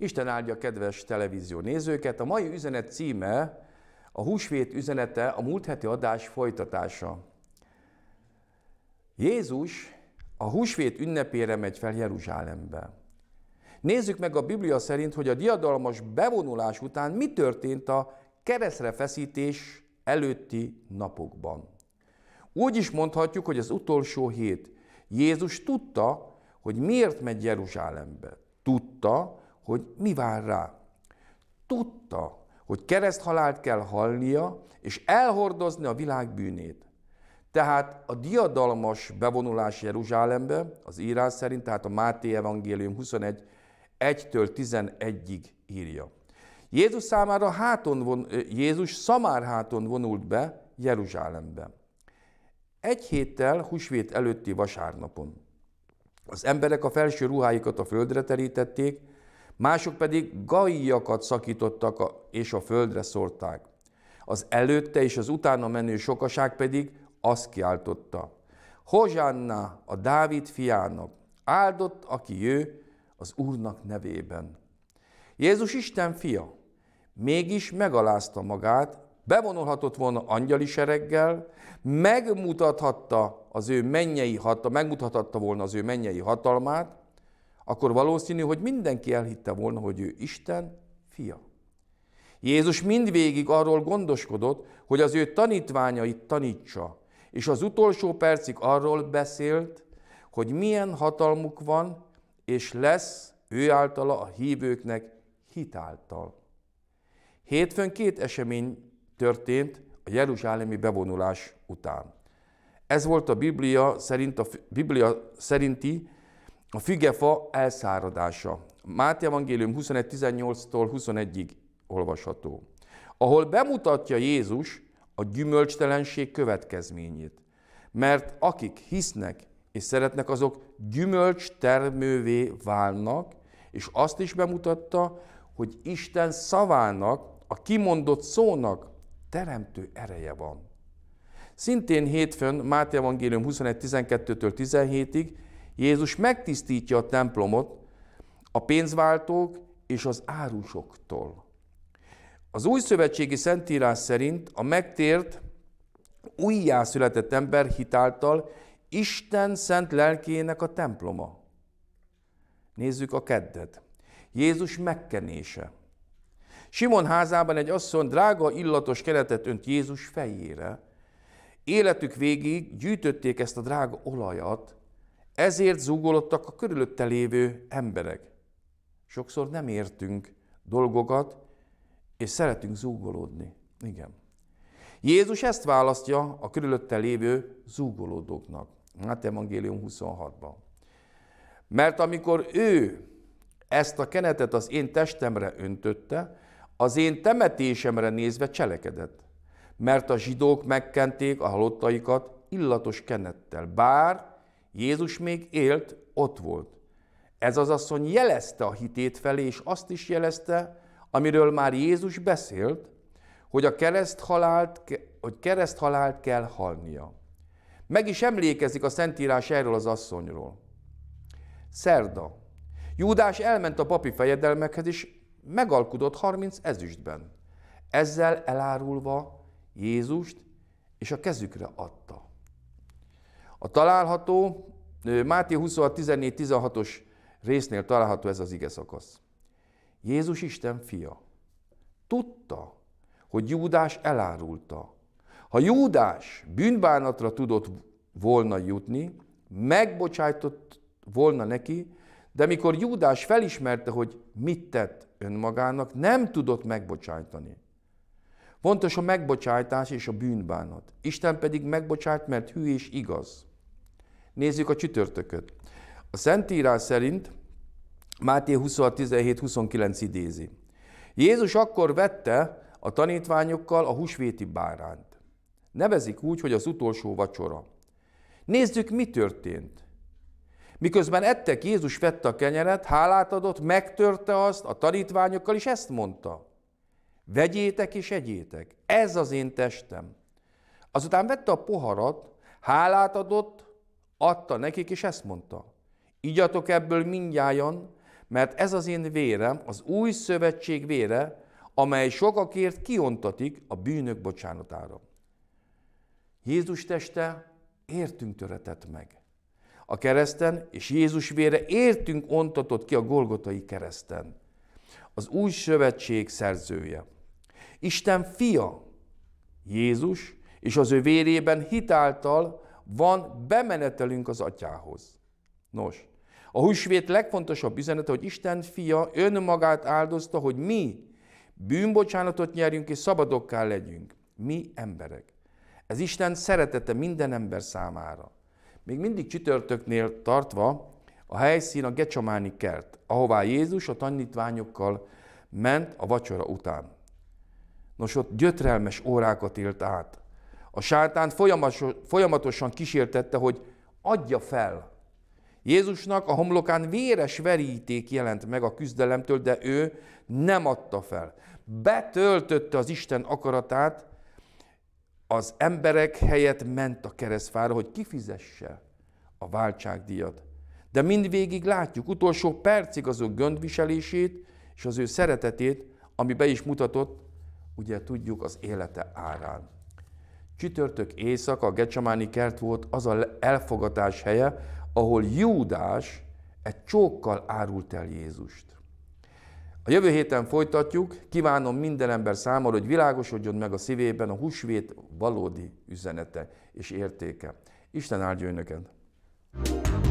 Isten áldja kedves televízió nézőket. A mai üzenet címe a húsvét üzenete, a múlt heti adás folytatása. Jézus a húsvét ünnepére megy fel Jeruzsálembe. Nézzük meg a Biblia szerint, hogy a diadalmas bevonulás után mi történt a keresztre feszítés előtti napokban. Úgy is mondhatjuk, hogy az utolsó hét. Jézus tudta, hogy miért megy Jeruzsálembe. Tudta, hogy mi vár rá. Tudta, hogy kereszthalált kell halnia, és elhordozni a világ bűnét. Tehát a diadalmas bevonulás Jeruzsálembe, az írás szerint, tehát a Máté Evangélium 21, 1-től 11-ig írja. Jézus számára háton von, Jézus szamár háton vonult be Jeruzsálembe. Egy héttel husvét előtti vasárnapon. Az emberek a felső ruháikat a földre terítették, mások pedig gaiakat szakítottak és a földre szórták. Az előtte és az utána menő sokaság pedig azt kiáltotta. Hozsánna a Dávid fiának, áldott, aki ő az Úrnak nevében. Jézus Isten fia, mégis megalázta magát, bevonulhatott volna angyali sereggel, megmutathatta az ő mennyei hatalmát, megmutathatta volna az ő mennyei hatalmát, akkor valószínű, hogy mindenki elhitte volna, hogy ő Isten fia. Jézus mindvégig arról gondoskodott, hogy az ő tanítványait tanítsa, és az utolsó percig arról beszélt, hogy milyen hatalmuk van, és lesz ő általa a hívőknek hitáltal. Hétfőn két esemény történt a jeruzsálemi bevonulás után. Ez volt a Biblia, szerint a Biblia szerinti a fügefa elszáradása. Máté Evangélium 21.18-tól 21-ig olvasható. Ahol bemutatja Jézus a gyümölcstelenség következményét. Mert akik hisznek és szeretnek, azok gyümölcs termővé válnak, és azt is bemutatta, hogy Isten szavának, a kimondott szónak teremtő ereje van. Szintén hétfőn Máté Evangélium 21.12-től 17-ig Jézus megtisztítja a templomot a pénzváltók és az árusoktól. Az új szövetségi szentírás szerint a megtért, újjászületett ember hitáltal Isten szent lelkének a temploma. Nézzük a keddet. Jézus megkenése. Simon házában egy asszony drága illatos keretet önt Jézus fejére. Életük végig gyűjtötték ezt a drága olajat, ezért zúgolottak a körülötte lévő emberek. Sokszor nem értünk dolgokat, és szeretünk zúgolódni. Igen. Jézus ezt választja a körülötte lévő zúgolódóknak. Hát evangélium 26-ban. Mert amikor ő ezt a kenetet az én testemre öntötte, az én temetésemre nézve cselekedett. Mert a zsidók megkenték a halottaikat illatos kenettel, bár Jézus még élt, ott volt. Ez az asszony jelezte a hitét felé, és azt is jelezte, amiről már Jézus beszélt, hogy a kereszt halált, hogy kereszt halált kell halnia. Meg is emlékezik a Szentírás erről az asszonyról. Szerda. Júdás elment a papi fejedelmekhez, és megalkudott 30 ezüstben. Ezzel elárulva Jézust, és a kezükre adta. A található, Máté 14 16 os résznél található ez az ige szakasz. Jézus Isten fia tudta, hogy Júdás elárulta. Ha Júdás bűnbánatra tudott volna jutni, megbocsájtott volna neki, de mikor Júdás felismerte, hogy mit tett önmagának, nem tudott megbocsájtani. Fontos a megbocsájtás és a bűnbánat. Isten pedig megbocsájt, mert hű és igaz. Nézzük a csütörtököt. A Szentírás szerint Máté 26.17.29 idézi. Jézus akkor vette a tanítványokkal a húsvéti bárányt. Nevezik úgy, hogy az utolsó vacsora. Nézzük, mi történt. Miközben ettek, Jézus vette a kenyeret, hálát adott, megtörte azt a tanítványokkal, és ezt mondta. Vegyétek és egyétek, ez az én testem. Azután vette a poharat, hálát adott, Adta nekik, és ezt mondta. Igyatok ebből mindjájan, mert ez az én vérem, az új szövetség vére, amely sokakért kiontatik a bűnök bocsánatára. Jézus teste értünk töretett meg. A kereszten és Jézus vére értünk ontatott ki a Golgotai kereszten. Az új szövetség szerzője. Isten fia, Jézus, és az ő vérében hitáltal van bemenetelünk az atyához. Nos, a húsvét legfontosabb üzenete, hogy Isten fia önmagát áldozta, hogy mi bűnbocsánatot nyerjünk és szabadokká legyünk. Mi emberek. Ez Isten szeretete minden ember számára. Még mindig csütörtöknél tartva a helyszín a Gecsamáni kert, ahová Jézus a tanítványokkal ment a vacsora után. Nos, ott gyötrelmes órákat élt át. A sátán folyamatosan kísértette, hogy adja fel. Jézusnak a homlokán véres veríték jelent meg a küzdelemtől, de ő nem adta fel. Betöltötte az Isten akaratát, az emberek helyett ment a keresztfára, hogy kifizesse a váltságdíjat. De mindvégig látjuk utolsó percig azok göndviselését és az ő szeretetét, ami be is mutatott, ugye tudjuk, az élete árán. Csütörtök éjszaka a Gecsemáni kert volt az a elfogatás helye, ahol Júdás egy csókkal árult el Jézust. A jövő héten folytatjuk, kívánom minden ember számára, hogy világosodjon meg a szívében a húsvét valódi üzenete és értéke. Isten áldja önöket! thank you